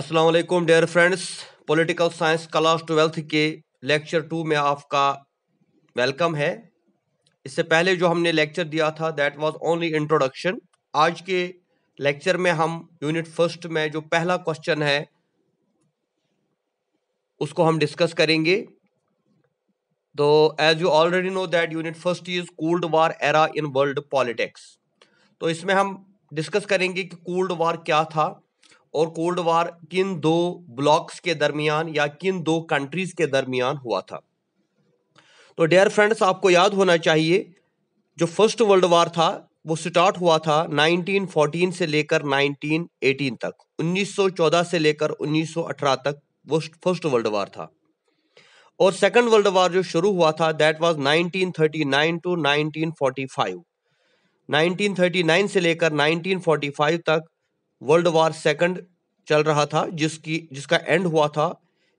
Aslam dear friends political science class twelfth के lecture two में आपका वेलकम है इससे पहले जो हमने लेक्चर दिया था दैट वाज ओनली इंट्रोडक्शन आज के लेक्चर में हम यूनिट फर्स्ट में जो पहला क्वेश्चन है उसको हम डिस्कस करेंगे तो as you already know that unit first is cold war era in world politics तो इसमें हम डिस्कस करेंगे कि कोल्ड वार क्या था और कोल्ड वार किन दो ब्लॉक्स के दरमियान या किन दो कंट्रीज के दरमियान हुआ था तो डियर फ्रेंड्स आपको याद होना चाहिए जो फर्स्ट वर्ल्ड वार था वो स्टार्ट हुआ था 1914 से लेकर 1918 तक 1914 से लेकर 1918 तक वो फर्स्ट वर्ल्ड वार था और सेकंड वर्ल्ड वार जो शुरू हुआ था दैट वाज 1939 टू 1945 1939 से लेकर 1945 तक वर्ल्ड वार सेकंड चल रहा था जिसकी जिसका एंड हुआ था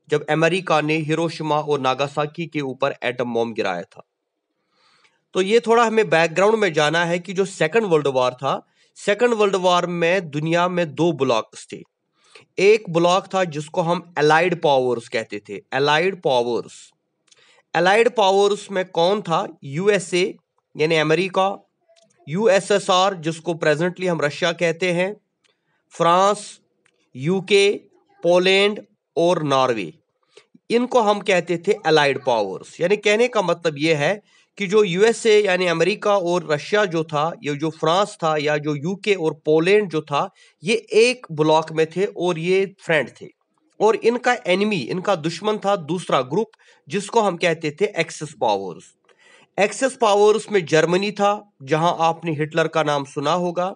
जब अमेरिका ने हिरोशिमा और नागासाकी के ऊपर एटम बॉम्ब गिराया था तो ये थोड़ा हमें बैकग्राउंड में जाना है कि जो सेकंड वर्ल्ड वार था सेकंड वर्ल्ड वार में दुनिया में दो ब्लॉक्स थे एक ब्लॉक था जिसको हम एलाइड पावर्स कहते थे एलाइड पावर्स एलाइड पावर्स में कौन था यूएसए यानी अमेरिका यूएसएसआर जिसको प्रेजेंटली हम रशिया कहते हैं फ्रांस यूके पोलैंड और नॉर्वे इनको हम कहते थे अलाइड पावर्स यानी कहने का मतलब ये है कि जो यूएसए यानी अमेरिका और रशिया जो था या जो फ्रांस था या जो यूके और पोलैंड जो था ये एक ब्लॉक में थे और ये फ्रेंड थे और इनका एनिमी इनका दुश्मन था दूसरा ग्रुप जिसको हम कहते थे एक्सेस पावर्स एक्सेस पावर्स में जर्मनी था जहां आपने हिटलर का नाम सुना होगा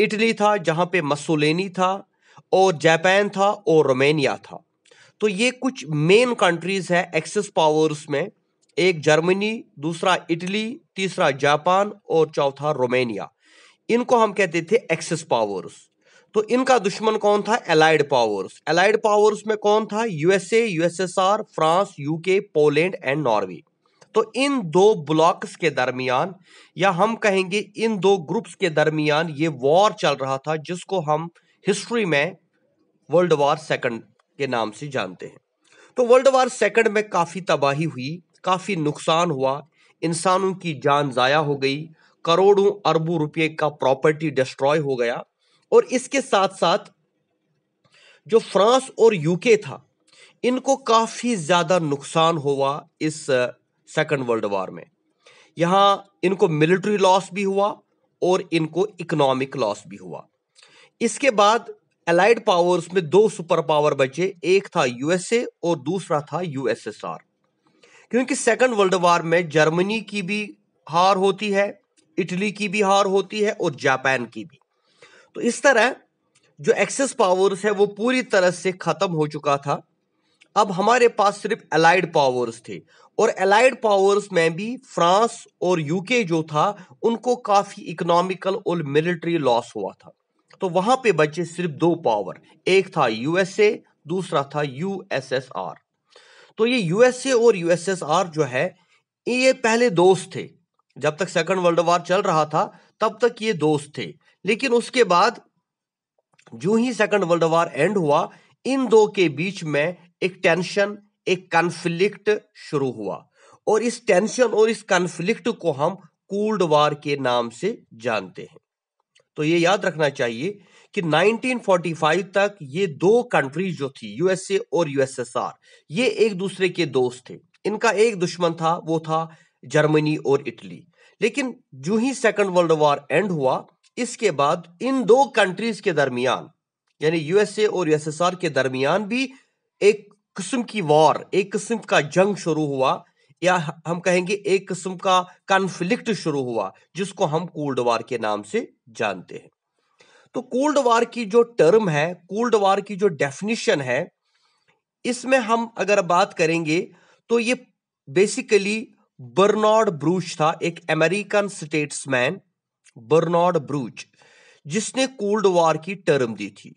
इटली था जहाँ पे मसोलेनी था और जापान था और रोमेनिया था तो ये कुछ मेन कंट्रीज है एक्सेस पावर्स में एक जर्मनी दूसरा इटली तीसरा जापान और चौथा रोमेनिया इनको हम कहते थे एक्सेस पावर्स तो इनका दुश्मन कौन था एलाइड पावर्स एलाइड पावर्स में कौन था USA USSR France UK Poland and Norway तो इन दो ब्लॉक्स के दरमियान या हम कहेंगे इन दो ग्रुप्स के दरमियान ये वॉर चल रहा था जिसको हम हिस्ट्री में वर्ल्ड वार सेकंड के नाम से जानते हैं तो वर्ल्ड वार सेकंड में काफ़ी तबाही हुई काफ़ी नुकसान हुआ इंसानों की जान ज़ाया हो गई करोड़ों अरबों रुपये का प्रॉपर्टी डिस्ट्रॉय हो गया और इसके साथ साथ जो फ्रांस और यूके था इनको काफ़ी ज़्यादा नुकसान हुआ इस सेकेंड वर्ल्ड वॉर में यहाँ इनको मिलिट्री लॉस भी हुआ और इनको इकोनॉमिक लॉस भी हुआ इसके बाद एलाइड पावर्स में दो सुपर पावर बचे एक था यूएसए और दूसरा था यूएसएसआर क्योंकि सेकंड वर्ल्ड वॉर में जर्मनी की भी हार होती है इटली की भी हार होती है और जापान की भी तो इस तरह जो एक्सेस पावर्स है वो पूरी तरह से ख़त्म हो चुका था अब हमारे पास सिर्फ अलाइड पावर्स थे और अलाइड पावर्स में भी फ्रांस और यूके जो था उनको काफ़ी इकोनॉमिकल और मिलिट्री लॉस हुआ था तो वहां पे बचे सिर्फ दो पावर एक था यूएसए दूसरा था यूएसएसआर तो ये यूएसए और यूएसएसआर जो है ये पहले दोस्त थे जब तक सेकंड वर्ल्ड वॉर चल रहा था तब तक ये दोस्त थे लेकिन उसके बाद जो ही सेकंड वर्ल्ड वॉर एंड हुआ इन दो के बीच में एक टेंशन एक कन्फ्लिक्ट शुरू हुआ और इस टेंशन और इस कन्फ्लिक्ट को हम कोल्ड वार के नाम से जानते हैं तो ये याद रखना चाहिए कि 1945 तक ये दो कंट्रीज जो थी यूएसए और यूएसएसआर ये एक दूसरे के दोस्त थे इनका एक दुश्मन था वो था जर्मनी और इटली लेकिन जो ही सेकेंड वर्ल्ड वॉर एंड हुआ इसके बाद इन दो कंट्रीज के दरमियान यानी यूएसए और यूएसएसआर के दरमियान भी एक किस्म की वॉर एक किस्म का जंग शुरू हुआ या हम कहेंगे एक किस्म का कॉन्फ्लिक्ट शुरू हुआ जिसको हम कोल्ड वार के नाम से जानते हैं तो कोल्ड वार की जो टर्म है कोल्ड वार की जो डेफिनेशन है इसमें हम अगर बात करेंगे तो ये बेसिकली बर्नार्ड ब्रूच था एक अमेरिकन स्टेट्समैन बर्नॉर्ड ब्रूच जिसने कोल्ड वार की टर्म दी थी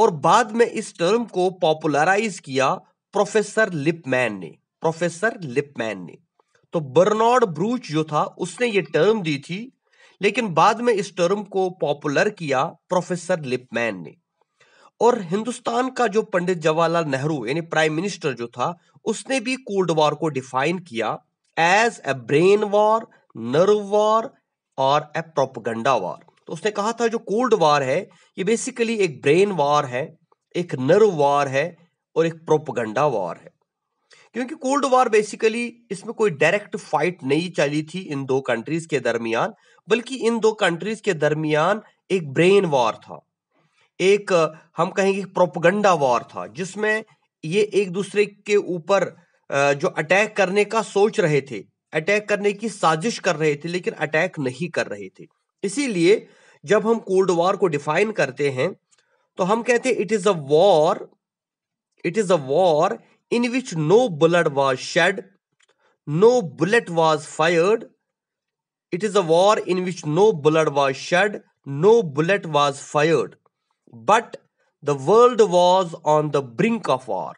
और बाद में इस टर्म को पॉपुलराइज किया प्रोफेसर लिपमैन ने प्रोफेसर लिपमैन ने तो बर्नॉर्ड ब्रूच जो था उसने ये टर्म दी थी लेकिन बाद में इस टर्म को पॉपुलर किया प्रोफेसर लिपमैन ने और हिंदुस्तान का जो पंडित जवाहरलाल नेहरू यानी प्राइम मिनिस्टर जो था उसने भी कोल्ड वॉर को डिफाइन किया as a brain war nerve war और ए प्रोपगंडा वॉर तो उसने कहा था जो कोल्ड वार है ये बेसिकली एक ब्रेन वार है एक नर्व वार है और एक प्रोपगंडा वार है क्योंकि कोल्ड वार बेसिकली इसमें कोई डायरेक्ट फाइट नहीं चली थी इन दो कंट्रीज के दरमियान बल्कि इन दो कंट्रीज के दरमियान एक ब्रेन वार था एक हम कहेंगे प्रोपगंडा वार था जिसमें ये एक दूसरे के ऊपर जो अटैक करने का सोच रहे थे अटैक करने की साजिश कर रहे थे लेकिन अटैक नहीं कर रहे थे इसीलिए जब हम कोल्ड वॉर को डिफाइन करते हैं तो हम कहते हैं it is a war it is a war in which no bullet was shed no bullet was fired it is a war in which no blood was shed no bullet was fired but the world was on the brink of war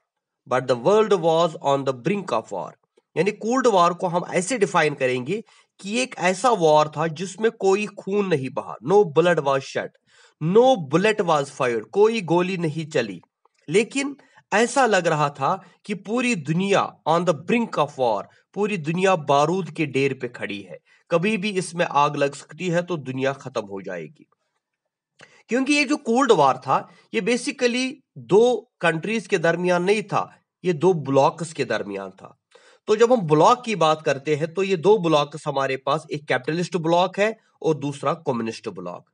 but the world was on the brink of war यानी cold war को हम ऐसे define करेंगे कि एक ऐसा war था जिसमें कोई खून नहीं बहा no blood was shed no bullet was fired कोई गोली नहीं चली लेकिन ऐसा लग रहा था कि पूरी दुनिया on the brink of war पूरी दुनिया बारूद के डेर पे खड़ी है कभी भी इसमें आग लग सकती है तो दुनिया खत्म हो जाएगी क्योंकि ये जो कोल्ड वॉर था ये बेसिकली दो कंट्रीज के दरमियान नहीं था ये दो ब्लॉक्स के दरमियान था तो जब हम ब्लॉक की बात करते हैं तो ये दो ब्लॉक हमारे पास एक कैपिटलिस्ट ब्लॉक है और दूसरा कम्युनिस्ट ब्लॉक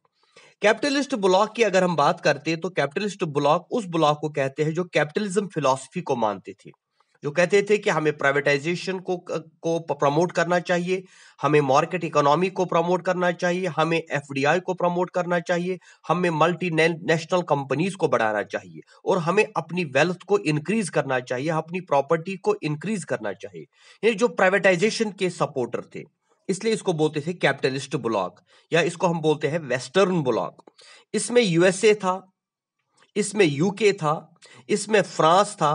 कैपिटलिस्ट ब्लॉक की अगर हम बात करते हैं तो कैपिटलिस्ट ब्लॉक उस ब्लॉक को कहते हैं जो कैपिटलिज्म फिलोसफी को मानते थे जो कहते थे कि हमें प्राइवेटाइजेशन को को प्रमोट करना चाहिए हमें मार्केट इकोनॉमी को प्रमोट करना चाहिए हमें एफडीआई को प्रमोट करना चाहिए हमें मल्टी नेशनल कंपनीज को बढ़ाना चाहिए और हमें अपनी वेल्थ को इंक्रीज करना चाहिए अपनी प्रॉपर्टी को इंक्रीज करना चाहिए ये जो प्राइवेटाइजेशन के सपोर्टर थे इसलिए इसको बोलते थे कैपिटलिस्ट ब्लॉक या इसको हम बोलते हैं वेस्टर्न ब्लॉक इसमें यूएसए था इसमें यूके था इसमें फ्रांस था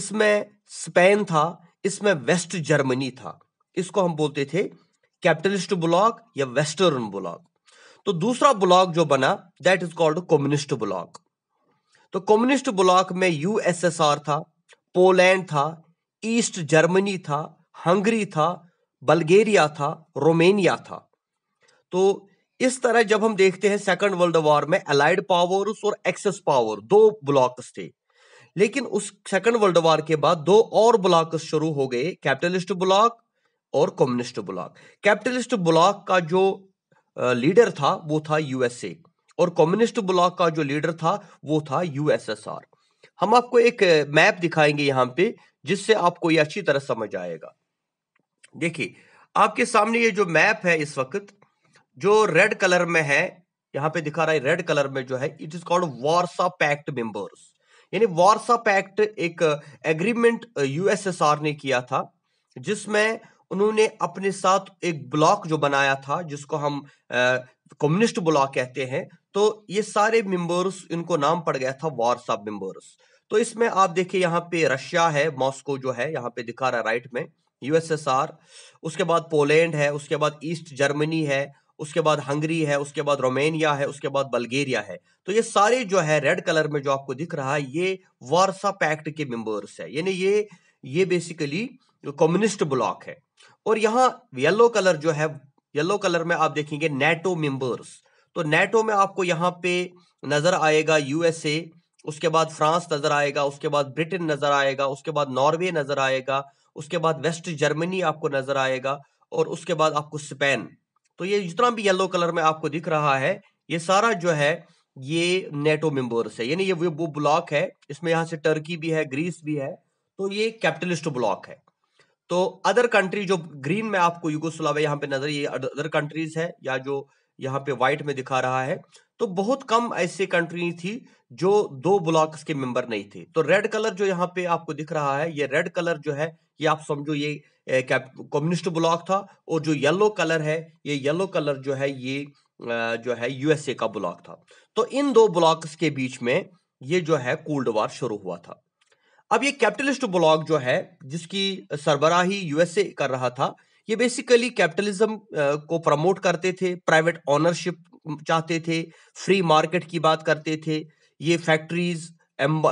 इसमें स्पेन था इसमें वेस्ट जर्मनी था इसको हम बोलते थे कैपिटलिस्ट ब्लॉक या वेस्टर्न ब्लॉक तो दूसरा ब्लॉक जो बना that is called communist bloc तो कम्युनिस्ट ब्लॉक में यूएसएसआर था पोलैंड था ईस्ट जर्मनी था हंगरी था बल्गेरिया था रोमेनिया था तो इस तरह जब हम देखते हैं सेकंड वर्ल्ड वॉर में अलाइड पावर्स और एक्सेस पावर दो ब्लॉक्स थे लेकिन उस सेकंड वर्ल्ड वार के बाद दो और ब्लॉक शुरू हो गए कैपिटलिस्ट ब्लॉक और कम्युनिस्ट ब्लॉक कैपिटलिस्ट ब्लॉक का जो लीडर था वो था यूएसए और कम्युनिस्ट ब्लॉक का जो लीडर था वो था यूएसएसआर हम आपको एक मैप दिखाएंगे यहां पे जिससे आपको ये अच्छी तरह समझ आएगा देखिए आपके सामने ये जो मैप है इस वक्त जो रेड कलर में है यहां पे दिखा रहा है रेड कलर में जो है it is called Warsaw Pact members यानी वार्सा पैक्ट एक एग्रीमेंट यूएसएसआर ने किया था जिसमें उन्होंने अपने साथ एक ब्लॉक जो बनाया था जिसको हम कम्युनिस्ट ब्लॉक कहते हैं तो ये सारे मेंबर्स इनको नाम पड़ गया था वार्सा मेंबर्स तो इसमें आप देखिए यहाँ पे रशिया है मॉस्को जो है यहाँ पे दिखा रहा है राइट में यूएसएसआर उसके बाद पोलैंड है उसके बाद ईस्ट जर्मनी है उसके बाद हंगरी है उसके बाद रोमेनिया है उसके बाद बल्गेरिया है तो ये सारे जो है रेड कलर में जो आपको दिख रहा है ये वारसा पैक्ट के मेंबर्स है यानी ये ये बेसिकली कम्युनिस्ट ब्लॉक है और यहाँ येलो कलर जो है येलो कलर में आप देखेंगे नेटो मेंबर्स तो नेटो में आपको यहाँ पे नजर आएगा यूएसए उसके बाद फ्रांस नजर आएगा उसके बाद ब्रिटेन नजर आएगा उसके बाद नॉर्वे नजर आएगा उसके बाद वेस्ट जर्मनी आपको नजर आएगा और उसके बाद आपको स्पेन तो ये जितना भी येलो कलर में आपको दिख रहा है ये सारा जो है ये नेटो मेंबर्स है यानी ये वो ब्लॉक है इसमें यहां से टर्की भी है ग्रीस भी है तो ये कैपिटलिस्ट ब्लॉक है तो अदर कंट्री जो ग्रीन में आपको यूगोस्लाविया यहां पे नजर ये अदर कंट्रीज है या जो यहाँ पे व्हाइट में दिखा रहा है तो बहुत कम ऐसे कंट्री थी जो दो ब्लॉक्स के मेंबर नहीं थे तो रेड कलर जो यहाँ पे आपको दिख रहा है ये रेड कलर जो है ये आप समझो ये कम्युनिस्ट ब्लॉक था और जो येलो कलर है ये येलो कलर जो है ये जो है यूएसए का ब्लॉक था तो इन दो ब्लॉक्स के बीच में ये जो है कोल्ड वार शुरू हुआ था अब ये कैपिटलिस्ट ब्लॉक जो है जिसकी सरबराही यूएसए कर रहा था ये बेसिकली कैपिटलिज्म को प्रमोट करते थे प्राइवेट ऑनरशिप चाहते थे फ्री मार्केट की बात करते थे ये फैक्ट्रीज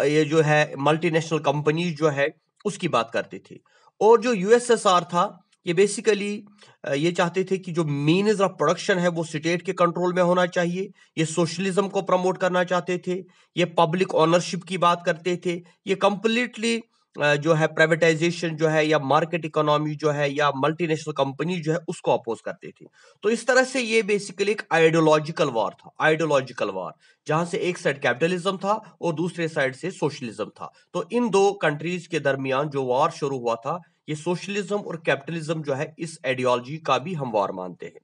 ये जो है मल्टीनेशनल कंपनीज जो है उसकी बात करते थे और जो यूएसएसआर था ये बेसिकली ये चाहते थे कि जो मीन ऑफ प्रोडक्शन है वो स्टेट के कंट्रोल में होना चाहिए ये सोशलिज्म को प्रमोट करना चाहते थे ये पब्लिक ऑनरशिप की बात करते थे ये कंप्लीटली जो है प्राइवेटाइजेशन जो है या मार्केट इकोनॉमी जो है या मल्टीनेशनल कंपनी जो है उसको अपोज करती थी तो इस तरह से ये बेसिकली एक आइडियोलॉजिकल वार था आइडियोलॉजिकल वार जहां से एक साइड कैपिटलिज्म था और दूसरे साइड से सोशलिज्म था तो इन दो कंट्रीज के दरमियान जो वार शुरू हुआ था ये सोशलिज्म और कैपिटलिज्म जो है इस आइडियोलॉजी का भी हम वार मानते हैं